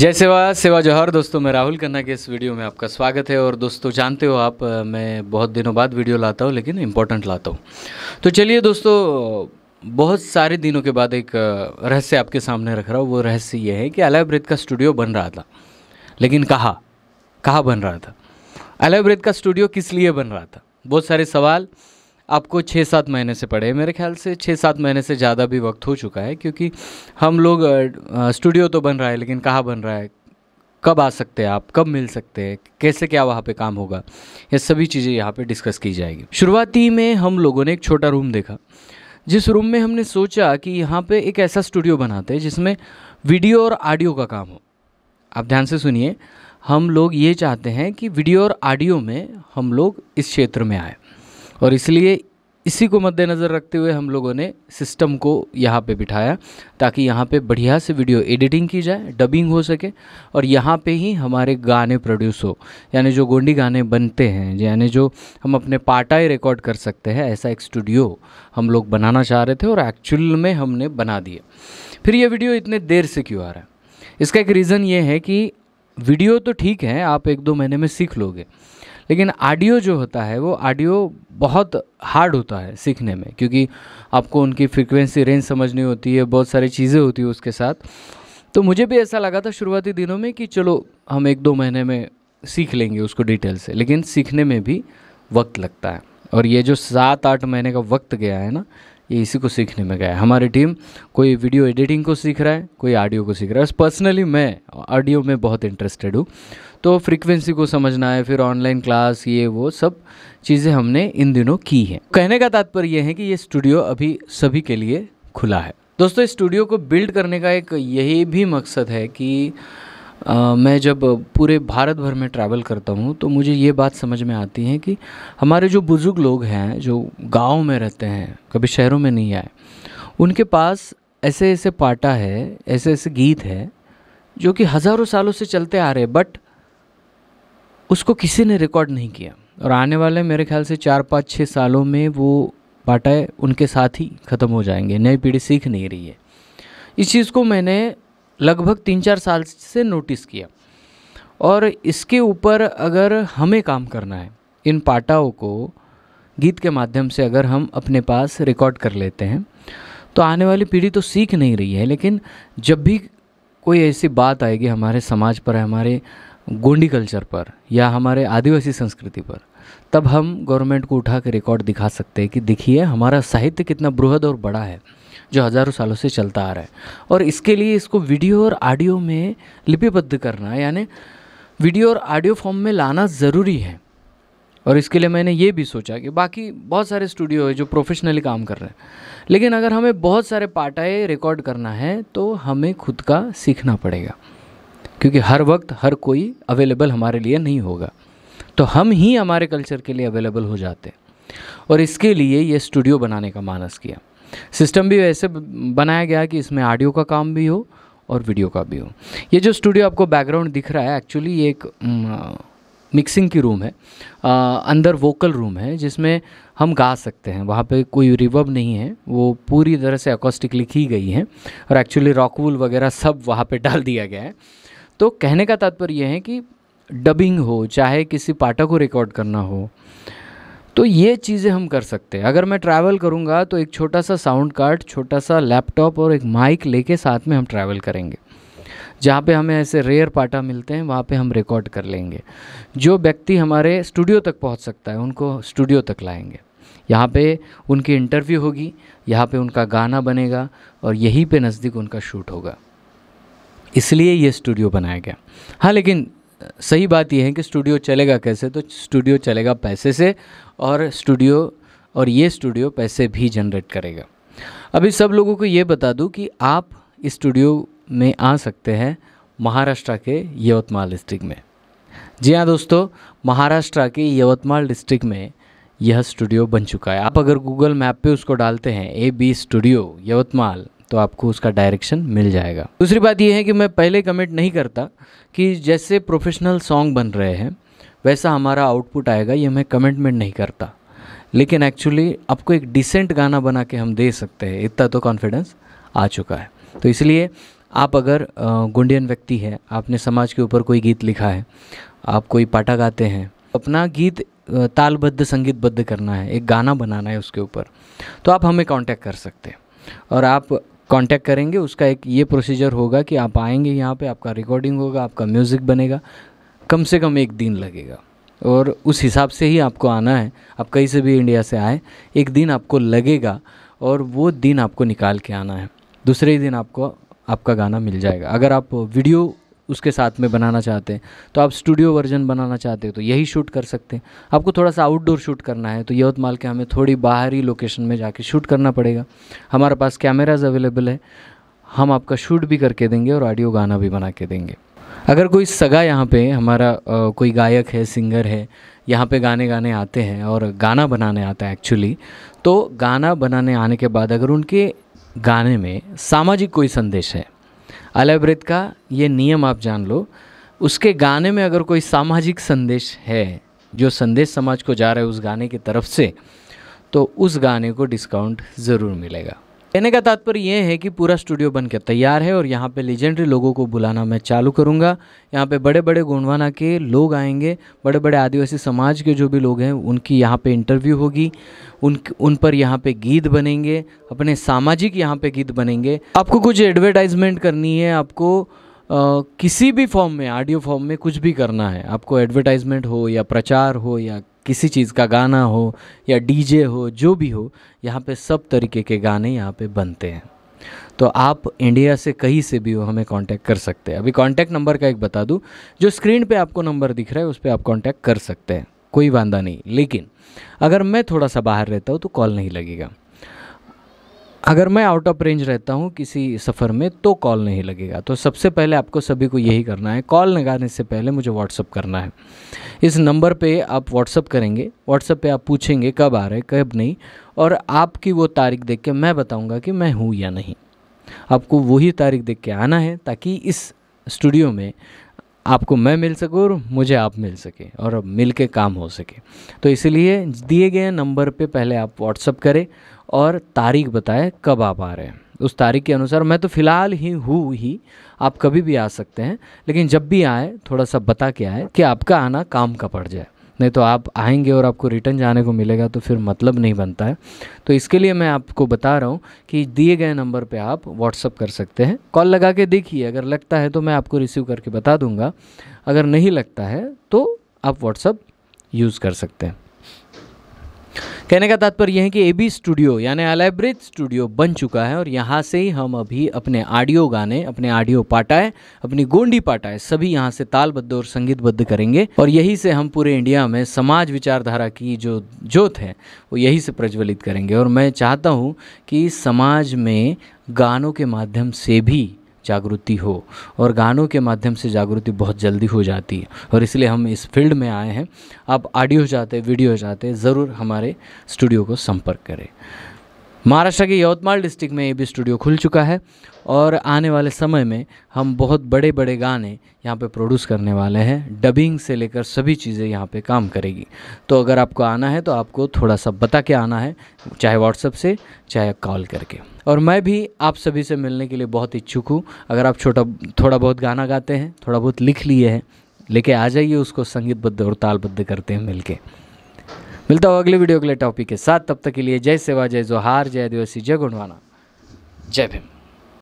जय सेवा सेवा जौहर दोस्तों मैं राहुल खन्ना के इस वीडियो में आपका स्वागत है और दोस्तों जानते हो आप मैं बहुत दिनों बाद वीडियो लाता हूँ लेकिन इम्पोर्टेंट लाता हूँ तो चलिए दोस्तों बहुत सारे दिनों के बाद एक रहस्य आपके सामने रख रहा हूँ वो रहस्य ये है कि अलाब्रेथ का स्टूडियो बन रहा था लेकिन कहाँ कहाँ बन रहा था अलाब्रेथ का स्टूडियो किस लिए बन रहा था बहुत सारे सवाल आपको छः सात महीने से पड़े मेरे ख्याल से छः सात महीने से ज़्यादा भी वक्त हो चुका है क्योंकि हम लोग स्टूडियो तो बन रहा है लेकिन कहाँ बन रहा है कब आ सकते हैं आप कब मिल सकते हैं कैसे क्या वहाँ पे काम होगा ये सभी चीज़ें यहाँ पे डिस्कस की जाएगी शुरुआती में हम लोगों ने एक छोटा रूम देखा जिस रूम में हमने सोचा कि यहाँ पे एक ऐसा स्टूडियो बनाते हैं जिसमें वीडियो और ऑडियो का काम हो आप ध्यान से सुनिए हम लोग ये चाहते हैं कि वीडियो और ऑडियो में हम लोग इस क्षेत्र में आए और इसलिए इसी को मद्देनज़र रखते हुए हम लोगों ने सिस्टम को यहाँ पे बिठाया ताकि यहाँ पे बढ़िया से वीडियो एडिटिंग की जाए डबिंग हो सके और यहाँ पे ही हमारे गाने प्रोड्यूस हो यानी जो गोंडी गाने बनते हैं यानी जो हम अपने पार्टाई रिकॉर्ड कर सकते हैं ऐसा एक स्टूडियो हम लोग बनाना चाह रहे थे और एक्चुअल में हमने बना दिए फिर ये वीडियो इतने देर से क्यों आ रहा है इसका एक रीज़न ये है कि वीडियो तो ठीक है आप एक दो महीने में सीख लोगे लेकिन ऑडियो जो होता है वो ऑडियो बहुत हार्ड होता है सीखने में क्योंकि आपको उनकी फ्रिक्वेंसी रेंज समझनी होती है बहुत सारी चीज़ें होती है उसके साथ तो मुझे भी ऐसा लगा था शुरुआती दिनों में कि चलो हम एक दो महीने में सीख लेंगे उसको डिटेल से लेकिन सीखने में भी वक्त लगता है और ये जो सात आठ महीने का वक्त गया है ना ये इसी को सीखने में गया हमारी टीम कोई वीडियो एडिटिंग को सीख रहा है कोई ऑडियो को सीख रहा है पर्सनली मैं ऑडियो में बहुत इंटरेस्टेड हूँ तो फ्रीक्वेंसी को समझना है फिर ऑनलाइन क्लास ये वो सब चीज़ें हमने इन दिनों की हैं कहने का तात्पर्य यह है कि ये स्टूडियो अभी सभी के लिए खुला है दोस्तों इस स्टूडियो को बिल्ड करने का एक यही भी मकसद है कि मैं जब पूरे भारत भर में ट्रैवल करता हूँ तो मुझे ये बात समझ में आती है कि हमारे जो बुज़ुर्ग लोग हैं जो गाँव में रहते हैं कभी शहरों में नहीं आए उनके पास ऐसे ऐसे पाटा है ऐसे ऐसे गीत है जो कि हज़ारों सालों से चलते आ रहे बट उसको किसी ने रिकॉर्ड नहीं किया और आने वाले मेरे ख्याल से चार पाँच छः सालों में वो पाटाएँ उनके साथ ही ख़त्म हो जाएंगे नई पीढ़ी सीख नहीं रही है इस चीज़ को मैंने लगभग तीन चार साल से नोटिस किया और इसके ऊपर अगर हमें काम करना है इन पाटाओं को गीत के माध्यम से अगर हम अपने पास रिकॉर्ड कर लेते हैं तो आने वाली पीढ़ी तो सीख नहीं रही है लेकिन जब भी कोई ऐसी बात आएगी हमारे समाज पर हमारे गोंडी कल्चर पर या हमारे आदिवासी संस्कृति पर तब हम गवर्नमेंट को उठा के रिकॉर्ड दिखा सकते हैं कि देखिए हमारा साहित्य कितना बृहद और बड़ा है जो हज़ारों सालों से चलता आ रहा है और इसके लिए इसको वीडियो और ऑडियो में लिपिबद्ध करना यानी वीडियो और ऑडियो फॉर्म में लाना ज़रूरी है और इसके लिए मैंने ये भी सोचा कि बाकी बहुत सारे स्टूडियो है जो प्रोफेशनली काम कर रहे हैं लेकिन अगर हमें बहुत सारे पार्टाएँ रिकॉर्ड करना है तो हमें खुद का सीखना पड़ेगा क्योंकि हर वक्त हर कोई अवेलेबल हमारे लिए नहीं होगा तो हम ही हमारे कल्चर के लिए अवेलेबल हो जाते हैं और इसके लिए ये स्टूडियो बनाने का मानस किया सिस्टम भी वैसे बनाया गया कि इसमें ऑडियो का काम भी हो और वीडियो का भी हो ये जो स्टूडियो आपको बैकग्राउंड दिख रहा है एक्चुअली ये एक मिक्सिंग की रूम है आ, अंदर वोकल रूम है जिसमें हम गा सकते हैं वहाँ पे कोई रिवर्ब नहीं है वो पूरी तरह से अकोस्टिक लिखी गई है और एक्चुअली रॉकवूल वगैरह सब वहाँ पे डाल दिया गया है तो कहने का तात्पर्य यह है कि डबिंग हो चाहे किसी पाटा को रिकॉर्ड करना हो तो ये चीज़ें हम कर सकते हैं अगर मैं ट्रैवल करूँगा तो एक छोटा सा साउंड कार्ड छोटा सा लैपटॉप और एक माइक लेके साथ में हम ट्रैवल करेंगे जहाँ पे हमें ऐसे रेयर पाटा मिलते हैं वहाँ पे हम रिकॉर्ड कर लेंगे जो व्यक्ति हमारे स्टूडियो तक पहुँच सकता है उनको स्टूडियो तक लाएंगे यहाँ पे उनकी इंटरव्यू होगी यहाँ पे उनका गाना बनेगा और यहीं पे नज़दीक उनका शूट होगा इसलिए ये स्टूडियो बनाया गया हाँ लेकिन सही बात यह है कि स्टूडियो चलेगा कैसे तो स्टूडियो चलेगा पैसे से और स्टूडियो और ये स्टूडियो पैसे भी जनरेट करेगा अभी सब लोगों को ये बता दूँ कि आप इस स्टूडियो में आ सकते हैं महाराष्ट्र के यवतमाल डिस्ट्रिक्ट में जी हाँ दोस्तों महाराष्ट्र के यवतमाल डिस्ट्रिक्ट में यह स्टूडियो बन चुका है आप अगर गूगल मैप पे उसको डालते हैं ए बी स्टूडियो यवतमाल तो आपको उसका डायरेक्शन मिल जाएगा दूसरी बात यह है कि मैं पहले कमेंट नहीं करता कि जैसे प्रोफेशनल सॉन्ग बन रहे हैं वैसा हमारा आउटपुट आएगा ये मैं कमेंटमेंट नहीं करता लेकिन एक्चुअली आपको एक डिसेंट गाना बना के हम दे सकते हैं इतना तो कॉन्फिडेंस आ चुका है तो इसलिए आप अगर गुंडियन व्यक्ति है आपने समाज के ऊपर कोई गीत लिखा है आप कोई पाटा गाते हैं अपना गीत तालबद्ध संगीतबद्ध करना है एक गाना बनाना है उसके ऊपर तो आप हमें कांटेक्ट कर सकते हैं और आप कांटेक्ट करेंगे उसका एक ये प्रोसीजर होगा कि आप आएंगे यहाँ पे आपका रिकॉर्डिंग होगा आपका म्यूज़िक बनेगा कम से कम एक दिन लगेगा और उस हिसाब से ही आपको आना है आप कहीं से भी इंडिया से आए एक दिन आपको लगेगा और वो दिन आपको निकाल के आना है दूसरे ही दिन आपको आपका गाना मिल जाएगा अगर आप वीडियो उसके साथ में बनाना चाहते हैं तो आप स्टूडियो वर्जन बनाना चाहते हो तो यही शूट कर सकते हैं आपको थोड़ा सा आउटडोर शूट करना है तो यवतमाल के हमें थोड़ी बाहरी लोकेशन में जाके शूट करना पड़ेगा हमारे पास कैमराज अवेलेबल है हम आपका शूट भी करके देंगे और ऑडियो गाना भी बना के देंगे अगर कोई सगा यहाँ पे हमारा आ, कोई गायक है सिंगर है यहाँ पे गाने गाने आते हैं और गाना बनाने आता है एक्चुअली तो गाना बनाने आने के बाद अगर उनके गाने में सामाजिक कोई संदेश है अलैब्रिद का ये नियम आप जान लो उसके गाने में अगर कोई सामाजिक संदेश है जो संदेश समाज को जा रहा है उस गाने की तरफ से तो उस गाने को डिस्काउंट ज़रूर मिलेगा कहने का तात्पर्य यह है कि पूरा स्टूडियो बन के तैयार है और यहाँ पे लीजेंडरी लोगों को बुलाना मैं चालू करूँगा यहाँ पे बड़े बड़े गोंडवाना के लोग आएंगे बड़े बड़े आदिवासी समाज के जो भी लोग हैं उनकी यहाँ पे इंटरव्यू होगी उन उन पर यहाँ पे गीत बनेंगे अपने सामाजिक यहाँ पे गीत बनेंगे आपको कुछ एडवर्टाइजमेंट करनी है आपको आ, किसी भी फॉर्म में ऑडियो फॉर्म में कुछ भी करना है आपको एडवर्टाइजमेंट हो या प्रचार हो या किसी चीज़ का गाना हो या डीजे हो जो भी हो यहाँ पे सब तरीके के गाने यहाँ पे बनते हैं तो आप इंडिया से कहीं से भी हो हमें कांटेक्ट कर सकते हैं अभी कांटेक्ट नंबर का एक बता दूँ जो स्क्रीन पे आपको नंबर दिख रहा है उस पर आप कांटेक्ट कर सकते हैं कोई वादा नहीं लेकिन अगर मैं थोड़ा सा बाहर रहता हूँ तो कॉल नहीं लगेगा अगर मैं आउट ऑफ रेंज रहता हूँ किसी सफ़र में तो कॉल नहीं लगेगा तो सबसे पहले आपको सभी को यही करना है कॉल लगाने से पहले मुझे व्हाट्सअप करना है इस नंबर पे आप व्हाट्सअप करेंगे व्हाट्सअप पे आप पूछेंगे कब आ रहे कब नहीं और आपकी वो तारीख देख के मैं बताऊँगा कि मैं हूँ या नहीं आपको वही तारीख देख के आना है ताकि इस स्टूडियो में आपको मैं मिल सकूँ और मुझे आप मिल सके और मिल के काम हो सके तो इसलिए दिए गए नंबर पे पहले आप व्हाट्सअप करें और तारीख बताएं कब आप आ रहे हैं उस तारीख के अनुसार मैं तो फ़िलहाल ही हूँ ही आप कभी भी आ सकते हैं लेकिन जब भी आए थोड़ा सा बता के आए कि आपका आना काम का पड़ जाए नहीं तो आप आएंगे और आपको रिटर्न जाने को मिलेगा तो फिर मतलब नहीं बनता है तो इसके लिए मैं आपको बता रहा हूँ कि दिए गए नंबर पर आप व्हाट्सअप कर सकते हैं कॉल लगा के देखिए अगर लगता है तो मैं आपको रिसीव करके बता दूँगा अगर नहीं लगता है तो आप व्हाट्सअप यूज़ कर सकते हैं कहने का तात्पर्य यह है कि ए बी स्टूडियो यानी अलाइब्रेज स्टूडियो बन चुका है और यहाँ से ही हम अभी अपने ऑडियो गाने अपने ऑडियो पाटाए अपनी गोंडी पाटाए सभी यहाँ से तालबद्ध और संगीतबद्ध करेंगे और यही से हम पूरे इंडिया में समाज विचारधारा की जो जोत है वो यही से प्रज्वलित करेंगे और मैं चाहता हूँ कि समाज में गानों के माध्यम से भी जागृति हो और गानों के माध्यम से जागृति बहुत जल्दी हो जाती है और इसलिए हम इस फील्ड में आए हैं आप ऑडियो चाहते वीडियो चाहते ज़रूर हमारे स्टूडियो को संपर्क करें महाराष्ट्र के यवतमाल डिस्ट्रिक्ट में ये भी स्टूडियो खुल चुका है और आने वाले समय में हम बहुत बड़े बड़े गाने यहाँ पे प्रोड्यूस करने वाले हैं डबिंग से लेकर सभी चीज़ें यहाँ पे काम करेगी तो अगर आपको आना है तो आपको थोड़ा सा बता के आना है चाहे व्हाट्सअप से चाहे कॉल करके और मैं भी आप सभी से मिलने के लिए बहुत इच्छुक हूँ अगर आप छोटा थोड़ा बहुत गाना गाते हैं थोड़ा बहुत लिख लिए हैं लेके आ जाइए उसको संगीतबद्ध और तालबद्ध करते हैं मिलके मिलता हूँ अगले वीडियो अगले टॉपिक के साथ तब तक के लिए जय सेवा जय जोहार जय आदिवासी जय गुणवाना जय भीम